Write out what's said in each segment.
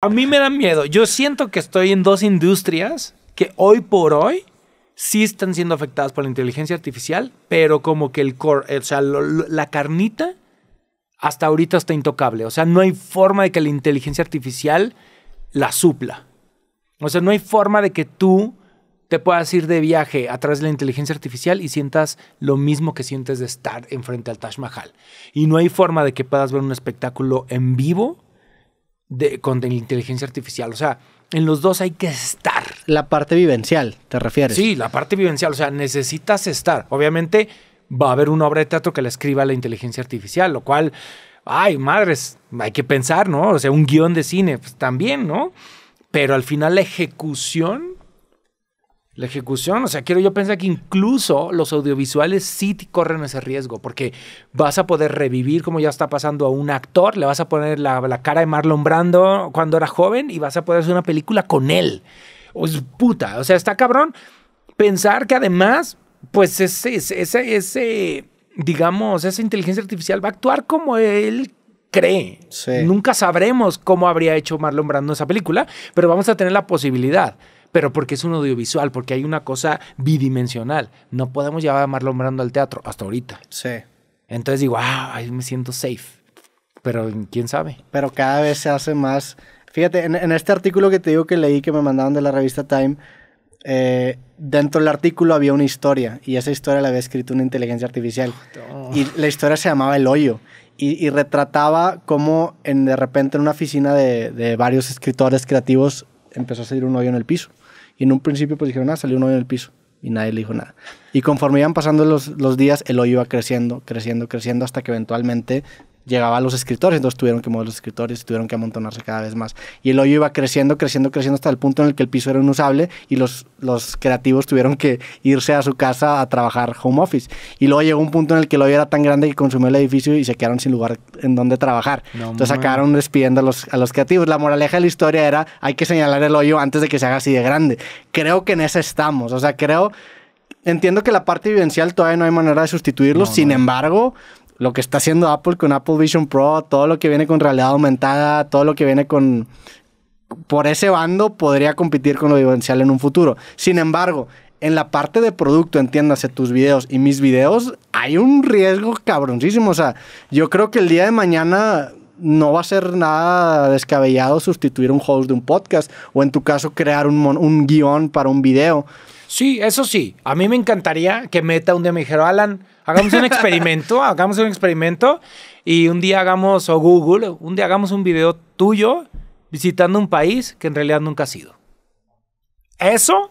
A mí me da miedo. Yo siento que estoy en dos industrias que hoy por hoy sí están siendo afectadas por la inteligencia artificial, pero como que el core, o sea, la carnita hasta ahorita está intocable. O sea, no hay forma de que la inteligencia artificial la supla. O sea, no hay forma de que tú te puedas ir de viaje a través de la inteligencia artificial y sientas lo mismo que sientes de estar enfrente al Taj Mahal. Y no hay forma de que puedas ver un espectáculo en vivo de, con la inteligencia artificial. O sea, en los dos hay que estar. La parte vivencial, ¿te refieres? Sí, la parte vivencial. O sea, necesitas estar. Obviamente va a haber una obra de teatro que la escriba la inteligencia artificial, lo cual, ay, madres, hay que pensar, ¿no? O sea, un guión de cine, pues también, ¿no? Pero al final la ejecución la ejecución, o sea, quiero yo pensar que incluso los audiovisuales sí corren ese riesgo, porque vas a poder revivir, como ya está pasando a un actor, le vas a poner la, cara de Marlon Brando cuando era joven y vas a poder hacer una película con él. O es puta, o sea, está cabrón pensar que además, pues ese, ese, ese, digamos, esa inteligencia artificial va a actuar como él cree. Nunca sabremos cómo habría hecho Marlon Brando esa película, pero vamos a tener la posibilidad pero porque es un audiovisual, porque hay una cosa bidimensional. No podemos llevar a Marlon Brando al teatro hasta ahorita. Sí. Entonces digo, ah, ahí me siento safe. Pero quién sabe. Pero cada vez se hace más. Fíjate, en, este artículo que te digo que leí, que me mandaron de la revista Time, eh, dentro del artículo había una historia y esa historia la había escrito una inteligencia artificial. Oh, y la historia se llamaba El Hoyo y, retrataba cómo en, de repente en una oficina de varios escritores creativos empezó a salir un hoyo en el piso. Y en un principio pues dijeron, ah, salió un hoyo en el piso. Y nadie le dijo nada. Y conforme iban pasando los, los días, el hoyo iba creciendo, creciendo, creciendo, hasta que eventualmente ...llegaba a los escritores, entonces tuvieron que mover los escritores tuvieron que amontonarse cada vez más. Y el hoyo iba creciendo, creciendo, creciendo hasta el punto en el que el piso era inusable y los, los creativos tuvieron que irse a su casa a trabajar home office. Y luego llegó un punto en el que el hoyo era tan grande que consumió el edificio y se quedaron sin lugar en donde trabajar. entonces acabaron despidiendo a los, a los creativos. La moraleja de la historia era, hay que señalar el hoyo antes de que se haga así de grande. Creo que en ese estamos, o sea, creo entiendo que la parte vivencial todavía no hay manera de sustituirlo, sin embargo, lo que está haciendo Apple con Apple Vision Pro, todo lo que viene con realidad aumentada, todo lo que viene con... Por ese bando podría competir con lo vivencial en un futuro. Sin embargo, en la parte de producto, entiéndase, tus videos y mis videos, hay un riesgo cabroncísimo. O sea, yo creo que el día de mañana no va a ser nada descabellado sustituir un host de un podcast o en tu caso crear un, un guión para un video. Sí, eso sí. A mí me encantaría que Meta un día me dijera, Alan, hagamos un experimento, hagamos un experimento y un día hagamos, o Google, un día hagamos un video tuyo visitando un país que en realidad nunca ha sido. Eso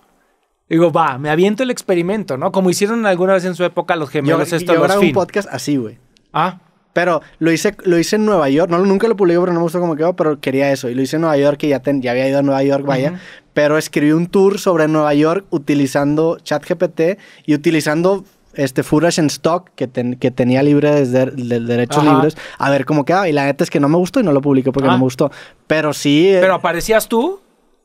Digo, va, me aviento el experimento, ¿no? Como hicieron alguna vez en su época los gemelos yo, estos yo un podcast así, güey. Ah. Pero lo hice, lo hice en Nueva York. No, nunca lo publiqué porque no me gustó cómo quedó, pero quería eso. Y lo hice en Nueva York, que ya, había ido a Nueva York, vaya. Pero escribí un tour sobre Nueva York utilizando ChatGPT y utilizando este footage en stock que, que tenía libre desde derechos libres a ver cómo quedaba. Y la neta es que no me gustó y no lo publiqué porque no ah. me gustó. Pero sí. Eh, pero aparecías tú.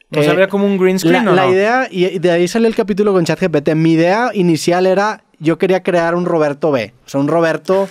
¿No sea, eh, había como un green screen o no? La idea, y de ahí salió el capítulo con ChatGPT. Mi idea inicial era: yo quería crear un Roberto B. O sea, un Roberto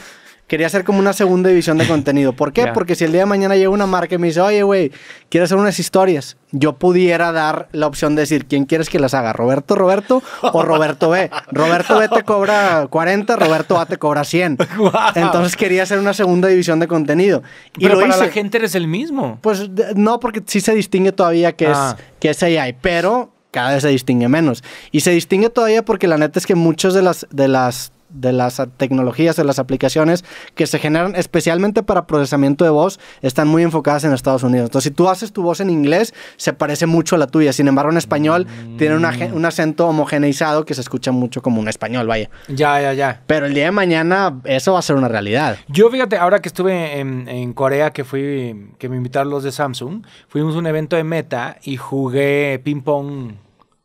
quería hacer como una segunda división de contenido. ¿Por qué? Porque si el día de mañana llega una marca y me dice, oye, güey, quiero hacer unas historias, yo pudiera dar la opción de decir, ¿quién quieres que las haga? ¿Roberto, Roberto o Roberto B? Roberto B te cobra 40, Roberto A te cobra 100. Entonces quería hacer una segunda división de contenido. Y pero lo la gente eres el mismo. Pues no, porque sí se distingue todavía que, es, ah. que AI, pero cada vez se distingue menos. Y se distingue todavía porque la neta es que muchos de las, de las de las tecnologías, de las aplicaciones que se generan especialmente para procesamiento de voz, están muy enfocadas en Estados Unidos. Entonces, si tú haces tu voz en inglés, se parece mucho a la tuya. Sin embargo, en español mm. tiene un acento homogeneizado que se escucha mucho como un español, vaya. Ya, ya, ya. Pero el día de mañana eso va a ser una realidad. Yo, fíjate, ahora que estuve en, Corea, que fui, que me invitaron los de Samsung, fuimos a un evento de Meta y jugué ping-pong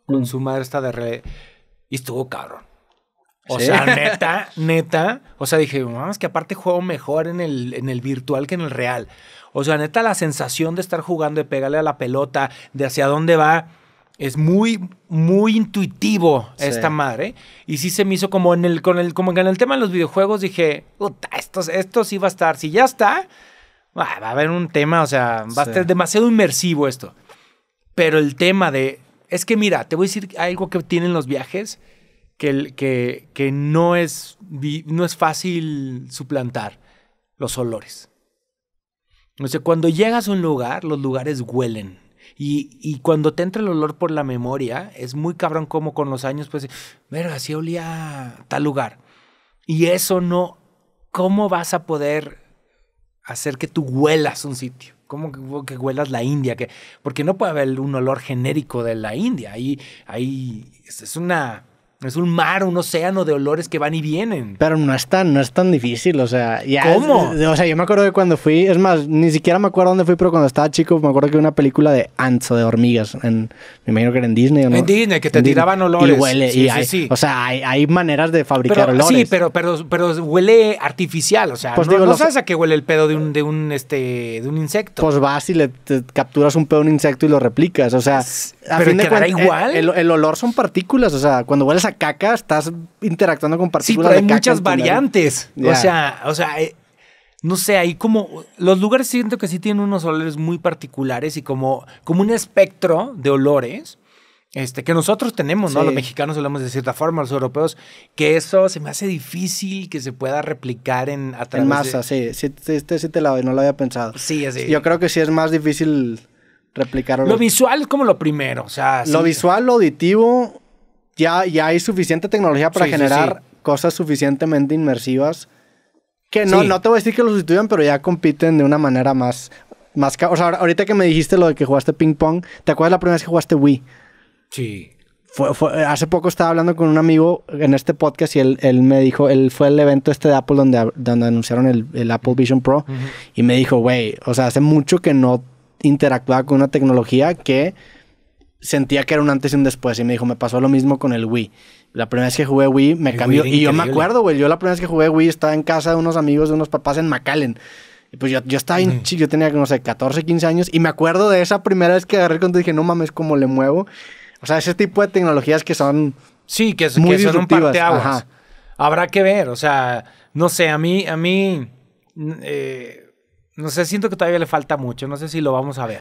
con mm. su madre esta de red. Y estuvo cabrón. O sea, neta, neta. O sea, dije, vamos, que aparte juego mejor en el, en el virtual que en el real. O sea, neta, la sensación de estar jugando, de pegarle a la pelota, de hacia dónde va, es muy, muy intuitivo esta madre. Y sí se me hizo como en el, con el, como en el tema de los videojuegos, dije, puta, esto, sí va a estar. Si ya está, va a haber un tema, o sea, va a ser demasiado inmersivo esto. Pero el tema de, es que mira, te voy a decir algo que tienen los viajes que, que, que no, es, no es fácil suplantar los olores. O sea, cuando llegas a un lugar, los lugares huelen. Y, cuando te entra el olor por la memoria, es muy cabrón como con los años, pues, verga, así olía tal lugar. Y eso no, ¿cómo vas a poder hacer que tú huelas un sitio? ¿Cómo que, huelas la India? Que, porque no puede haber un olor genérico de la India. Ahí, ahí es una es un mar, un océano de olores que van y vienen. Pero no es tan, no es tan difícil, o sea, ya. ¿Cómo? o sea, yo me acuerdo de cuando fui, es más, ni siquiera me acuerdo dónde fui, pero cuando estaba chico me acuerdo que una película de ants de hormigas, en, me imagino que era en Disney, ¿no? En Disney, que te tiraban olores. Y huele, O sea, hay, maneras de fabricar olores. Sí, pero, pero, huele artificial, o sea, pues no, sabes a qué huele el pedo de un, de un, este, de un insecto. Pues vas y le capturas un pedo a un insecto y lo replicas, o sea, a pero fin de igual. el olor son partículas, o sea, cuando hueles caca, estás interactuando con partículas. Sí, pero hay muchas variantes. O sea, o sea, eh, no sé, ahí como los lugares siento que sí tienen unos olores muy particulares y como, como un espectro de olores. Este, que nosotros tenemos, ¿no? Los mexicanos hablamos de cierta forma, los europeos, que eso se me hace difícil que se pueda replicar en a En masa, sí. Este sí te no lo había pensado. Sí, así. Yo creo que sí es más difícil replicar Lo visual como lo primero, o sea... Lo visual, lo auditivo, ya, hay suficiente tecnología para generar cosas suficientemente inmersivas que no, no te voy a decir que lo sustituyan, pero ya compiten de una manera más... más o sea, ahorita que me dijiste lo de que jugaste ping pong, ¿te acuerdas la primera vez que jugaste Wii? Sí. hace poco estaba hablando con un amigo en este podcast y él, me dijo, él fue el evento este de Apple donde, donde anunciaron el, Apple Vision Pro y me dijo, güey, o sea, hace mucho que no interactuaba con una tecnología que sentía que era un antes y un después. Y me dijo, me pasó lo mismo con el Wii. La primera vez que jugué Wii me cambió. y yo me acuerdo, güey. Yo la primera vez que jugué Wii estaba en casa de unos amigos, de unos papás en McAllen. Y pues yo, yo estaba en mm. yo tenía, no sé, 14, 15 años. Y me acuerdo de esa primera vez que agarré el control y dije, no mames, cómo le muevo. O sea, ese tipo de tecnologías que son. Sí, que, muy son un Habrá que ver. O sea, no sé, a mí, a mí. Eh, no sé, siento que todavía le falta mucho. No sé si lo vamos a ver.